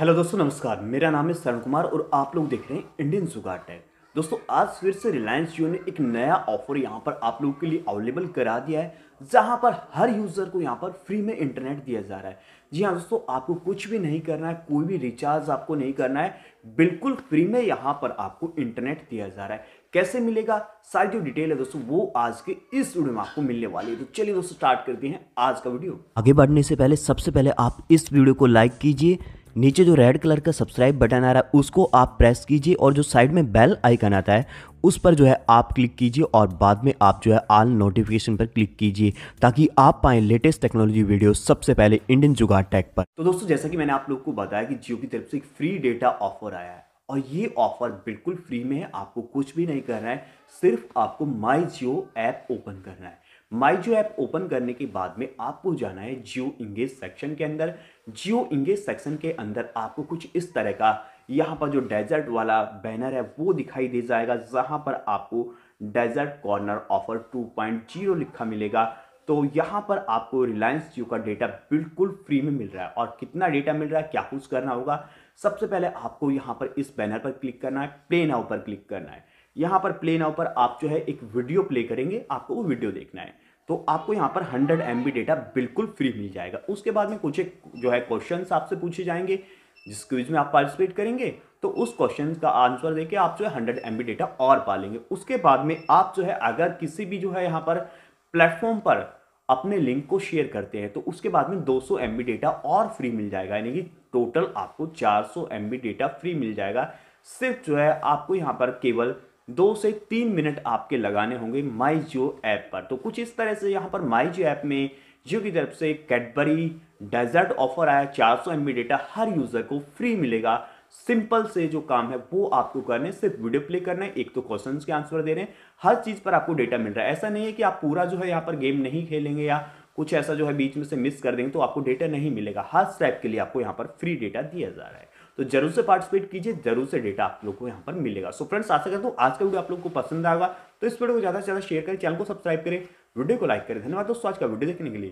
hello दोस्तों नमस्कार मेरा नाम है शरण कुमार और आप लोग देख रहे हैं इंडियन सुगार टैग दोस्तों आज फिर से रिलायंस जियो ने एक नया ऑफर यहां पर आप लोगों के लिए अवेलेबल करा दिया है जहां पर हर यूज़र को यहां पर फ्री में इंटरनेट दिया जा रहा है जी हां दोस्तों आपको कुछ भी नहीं करना है कोई भी रिचार्ज आपको नहीं करना है बिल्कुल फ्री में यहाँ पर आपको इंटरनेट दिया जा रहा है कैसे मिलेगा सारी जो डिटेल है दोस्तों वो आज के इस वीडियो में आपको मिलने वाली है तो चलिए दोस्तों स्टार्ट करते हैं आज का वीडियो आगे बढ़ने से पहले सबसे पहले आप इस वीडियो को लाइक कीजिए नीचे जो रेड कलर का सब्सक्राइब बटन आ रहा है उसको आप प्रेस कीजिए और जो साइड में बेल आइकन आता है उस पर जो है आप क्लिक कीजिए और बाद में आप जो है आल नोटिफिकेशन पर क्लिक कीजिए ताकि आप पाए लेटेस्ट टेक्नोलॉजी वीडियो सबसे पहले इंडियन जुगाड़ टैग पर तो दोस्तों जैसा कि मैंने आप लोग को बताया कि जियो की तरफ से एक फ्री डेटा ऑफर आया है और ये ऑफर बिल्कुल फ्री में है आपको कुछ भी नहीं करना है सिर्फ आपको माई जियो ऐप ओपन करना है माई जियो ऐप ओपन करने के बाद में आपको जाना है जियो इंगेज सेक्शन के अंदर जियो इंगेज सेक्शन के अंदर आपको कुछ इस तरह का यहाँ पर जो डेजर्ट वाला बैनर है वो दिखाई दे जाएगा जहाँ पर आपको डेजर्ट कॉर्नर ऑफर 2.0 लिखा मिलेगा तो यहाँ पर आपको रिलायंस जियो का डेटा बिल्कुल फ्री में मिल रहा है और कितना डेटा मिल रहा है क्या कुछ करना होगा सबसे पहले आपको यहाँ पर इस बैनर पर क्लिक करना है प्ले नाउ पर क्लिक करना है यहाँ पर प्ले नाउ पर आप जो है एक वीडियो प्ले करेंगे आपको वो वीडियो देखना है तो आपको यहां पर 100 एम डेटा बिल्कुल फ्री मिल जाएगा उसके बाद में कुछ एक जो है क्वेश्चन आपसे पूछे जाएंगे जिस क्विज में आप पार्टिसिपेट करेंगे तो उस क्वेश्चन का आंसर देके आप जो है हंड्रेड एम डेटा और पा लेंगे उसके बाद में आप जो है अगर किसी भी जो है यहाँ पर प्लेटफॉर्म पर अपने लिंक को शेयर करते हैं तो उसके बाद में 200 एम डेटा और फ्री मिल जाएगा यानी कि टोटल आपको 400 एम डेटा फ्री मिल जाएगा सिर्फ जो है आपको यहाँ पर केवल दो से तीन मिनट आपके लगाने होंगे माई जियो ऐप पर तो कुछ इस तरह से यहाँ पर माई जियो ऐप में जियो की तरफ से कैडबरी डेजर्ट ऑफर आया 400 सौ डेटा हर यूज़र को फ्री मिलेगा सिंपल से जो काम है वो आपको करने सिर्फ वीडियो प्ले करना है एक तो क्वेश्चन के आंसर दे रहे हैं हर चीज़ पर आपको डेटा मिल रहा है ऐसा नहीं है कि आप पूरा जो है यहाँ पर गेम नहीं खेलेंगे या कुछ ऐसा जो है बीच में से मिस कर देंगे तो आपको डेटा नहीं मिलेगा हर स्टेप के लिए आपको यहाँ पर फ्री डेटा दिया जा रहा है तो जरूर से पार्टिसिपेट कीजिए जरूर से डेटा आप लोग को यहाँ पर मिलेगा सो फ्रेंड्स आशा करता हूँ आज का वीडियो आप लोग को पसंद आएगा तो इस वीडियो को ज़्यादा से ज़्यादा शेयर करें चैनल को सब्सक्राइब करें वीडियो को लाइक करें धन्यवाद दोस्तों आज का वीडियो देखने के लिए